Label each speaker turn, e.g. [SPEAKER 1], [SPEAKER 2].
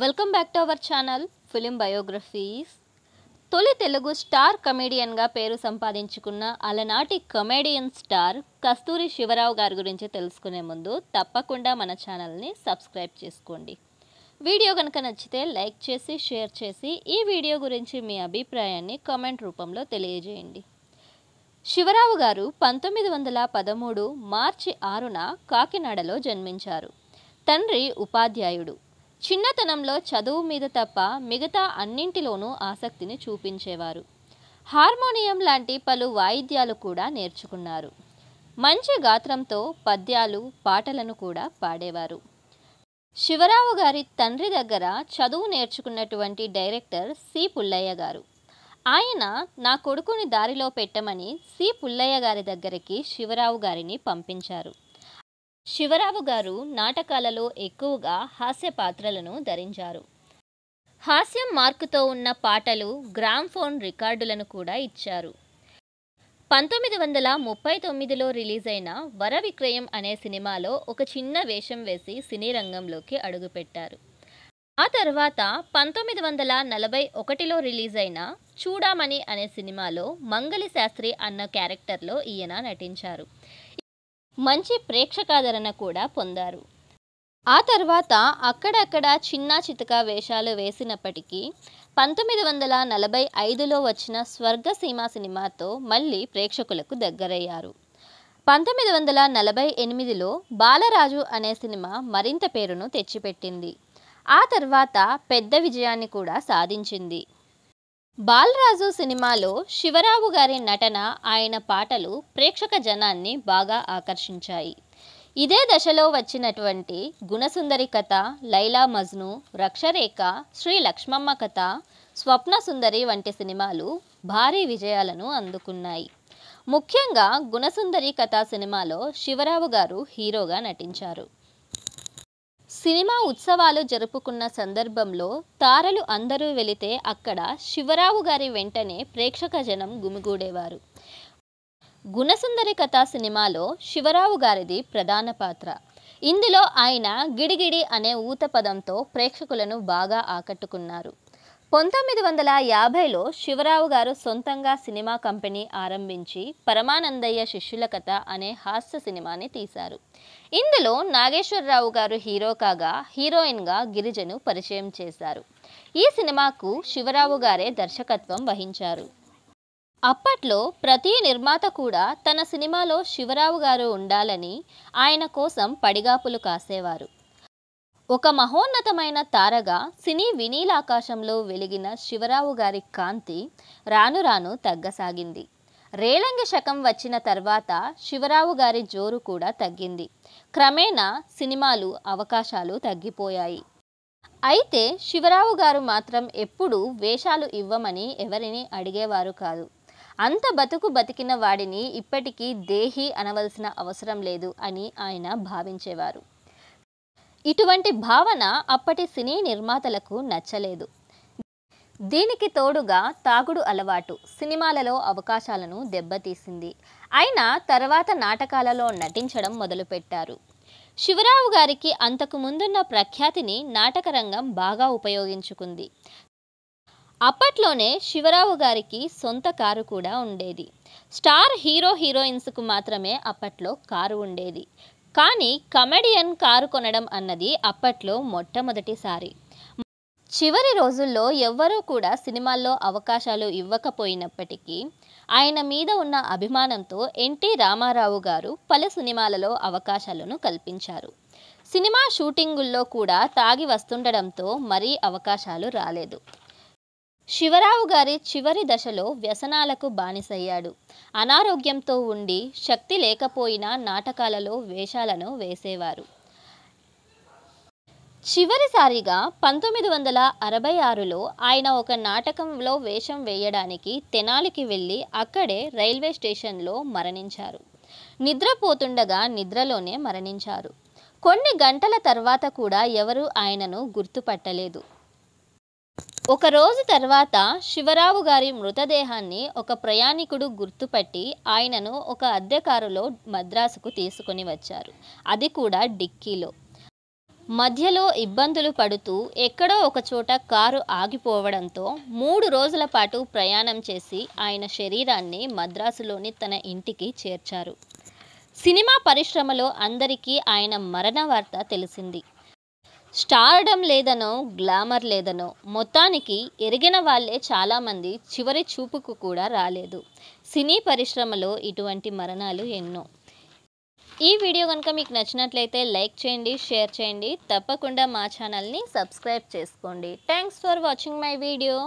[SPEAKER 1] welcome back to our channel film biographies తొలి Telugu star కమేడియన్గా పేరు సంపాదించుకున్న అలనాటి కమేడియన్ స్టార్ కస్తూరి శివరావు గారి గురించి తెలుసుకునే ముందు తప్పకుండా మన ఛానల్ని సబ్స్క్రైబ్ చేసుకోండి వీడియో కనుక నచ్చితే లైక్ చేసి షేర్ చేసి ఈ వీడియో గురించి మీ అభిప్రాయాన్ని కామెంట్ రూపంలో తెలియజేయండి శివరావు గారు పంతొమ్మిది వందల పదమూడు మార్చి ఆరున కాకినాడలో జన్మించారు తండ్రి ఉపాధ్యాయుడు చిన్నతనంలో చదువు మీద తప్ప మిగతా అన్నింటిలోనూ ఆసక్తిని చూపించేవారు హార్మోనియం లాంటి పలు వాయిద్యాలు కూడా నేర్చుకున్నారు మంచి గాత్రంతో పద్యాలు పాటలను కూడా పాడేవారు శివరావు గారి తండ్రి దగ్గర చదువు నేర్చుకున్నటువంటి డైరెక్టర్ సి పుల్లయ్య గారు ఆయన నా కొడుకుని దారిలో పెట్టమని సి పుల్లయ్య గారి దగ్గరికి శివరావు గారిని పంపించారు శివరావు గారు నాటకాలలో ఎక్కువగా హాస్య పాత్రలను ధరించారు హాస్యం మార్కుతో ఉన్న పాటలు గ్రామ్ఫోన్ రికార్డులను కూడా ఇచ్చారు పంతొమ్మిది వందల ముప్పై తొమ్మిదిలో రిలీజ్ అయిన వర విక్రయం అనే సినిమాలో ఒక చిన్న వేషం వేసి సినీ రంగంలోకి అడుగుపెట్టారు ఆ తర్వాత పంతొమ్మిది వందల నలభై ఒకటిలో రిలీజ్ అయిన చూడామణి అనే సినిమాలో మంగళి శాస్త్రి అన్న క్యారెక్టర్లో ఈయన నటించారు మంచి ప్రేక్షకాదరణ కూడా పొందారు ఆ తర్వాత అక్కడక్కడ చిన్న చితక వేషాలు వేసినప్పటికీ పంతొమ్మిది వందల నలభై ఐదులో వచ్చిన స్వర్గసీమ సినిమాతో మళ్ళీ ప్రేక్షకులకు దగ్గరయ్యారు పంతొమ్మిది వందల నలభై ఎనిమిదిలో బాలరాజు అనే సినిమా మరింత పేరును తెచ్చిపెట్టింది ఆ తర్వాత పెద్ద విజయాన్ని కూడా సాధించింది బాలరాజు సినిమాలో శివరావు గారి నటన ఆయన పాటలు ప్రేక్షక జనాన్ని బాగా ఆకర్షించాయి ఇదే దశలో వచ్చినటువంటి గుణసుందరి కథ లైలా మజ్ను రక్షరేఖ శ్రీ లక్ష్మమ్మ కథ స్వప్న సుందరి వంటి సినిమాలు భారీ విజయాలను అందుకున్నాయి ముఖ్యంగా గుణసుందరి కథ సినిమాలో శివరావు గారు హీరోగా నటించారు సినిమా ఉత్సవాలు జరుపుకున్న సందర్భంలో తారలు అందరూ వెళితే అక్కడ శివరావు గారి వెంటనే ప్రేక్షక జనం గుమిగూడేవారు గుణసుందరి కథ సినిమాలో శివరావు గారిది ప్రధాన పాత్ర ఇందులో ఆయన గిడిగిడి అనే ఊత పదంతో ప్రేక్షకులను బాగా ఆకట్టుకున్నారు పంతొమ్మిది వందల యాభైలో శివరావు గారు సొంతంగా సినిమా కంపెనీ ఆరంభించి పరమానందయ్య శిష్యుల కథ అనే హాస్య సినిమాని తీశారు ఇందులో నాగేశ్వరరావు గారు హీరో కాగా హీరోయిన్గా గిరిజను పరిచయం చేశారు ఈ సినిమాకు శివరావు గారే దర్శకత్వం వహించారు అప్పట్లో ప్రతి నిర్మాత కూడా తన సినిమాలో శివరావు గారు ఉండాలని ఆయన కోసం పడిగాపులు కాసేవారు ఒక మహోన్నతమైన తారగా సినీ వినీలాకాశంలో వెలిగిన శివరావు గారి కాంతి రాను రాను తగ్గసాగింది రేలంగి శకం వచ్చిన తర్వాత శివరావు గారి జోరు కూడా తగ్గింది క్రమేణా సినిమాలు అవకాశాలు తగ్గిపోయాయి అయితే శివరావు గారు మాత్రం ఎప్పుడూ వేషాలు ఇవ్వమని ఎవరిని అడిగేవారు కాదు అంత బతుకు బతికిన వాడిని ఇప్పటికీ దేహి అనవలసిన అవసరం లేదు అని ఆయన భావించేవారు ఇటువంటి భావన అప్పటి సినీ నిర్మాతలకు నచ్చలేదు దీనికి తోడుగా తాగుడు అలవాటు సినిమాలలో అవకాశాలను దెబ్బతీసింది అయినా తర్వాత నాటకాలలో నటించడం మొదలుపెట్టారు శివరావు గారికి అంతకు ముందున్న ప్రఖ్యాతిని నాటకరంగం బాగా ఉపయోగించుకుంది అప్పట్లోనే శివరావు గారికి సొంత కారు కూడా ఉండేది స్టార్ హీరో హీరోయిన్స్కు మాత్రమే అప్పట్లో కారు ఉండేది కానీ కమెడియన్ కారు కొనడం అన్నది అప్పట్లో మొట్టమొదటిసారి చివరి రోజుల్లో ఎవ్వరూ కూడా సినిమాల్లో అవకాశాలు ఇవ్వకపోయినప్పటికీ ఆయన మీద ఉన్న అభిమానంతో ఎన్టీ రామారావు గారు పలు సినిమాలలో అవకాశాలను కల్పించారు సినిమా షూటింగుల్లో కూడా తాగి వస్తుండడంతో మరీ అవకాశాలు రాలేదు శివరావు గారి చివరి దశలో వ్యసనాలకు బానిసయ్యాడు అనారోగ్యంతో ఉండి శక్తి లేకపోయినా నాటకాలలో వేషాలను వేసేవారు చివరిసారిగా పంతొమ్మిది వందల అరవై ఆరులో ఆయన ఒక నాటకంలో వేషం వేయడానికి తెనాలికి వెళ్ళి అక్కడే రైల్వే స్టేషన్లో మరణించారు నిద్రపోతుండగా నిద్రలోనే మరణించారు కొన్ని గంటల తర్వాత కూడా ఎవరూ ఆయనను గుర్తుపట్టలేదు ఒక రోజు తర్వాత శివరావు గారి మృతదేహాన్ని ఒక ప్రయాణికుడు గుర్తుపట్టి ఆయనను ఒక అద్దె కారులో మద్రాసుకు తీసుకుని వచ్చారు అది కూడా డిక్కీలో మధ్యలో ఇబ్బందులు పడుతూ ఎక్కడో ఒకచోట కారు ఆగిపోవడంతో మూడు రోజుల పాటు ప్రయాణం చేసి ఆయన శరీరాన్ని మద్రాసులోని తన ఇంటికి చేర్చారు సినిమా పరిశ్రమలో అందరికీ ఆయన మరణ వార్త తెలిసింది స్టార్డం లేదనో గ్లామర్ లేదనో మొత్తానికి ఎరిగిన వాళ్ళే చాలామంది చివరి చూపుకు కూడా రాలేదు సినీ పరిశ్రమలో ఇటువంటి మరణాలు ఎన్నో ఈ వీడియో కనుక మీకు నచ్చినట్లయితే లైక్ చేయండి షేర్ చేయండి తప్పకుండా మా ఛానల్ని సబ్స్క్రైబ్ చేసుకోండి thanks for watching my video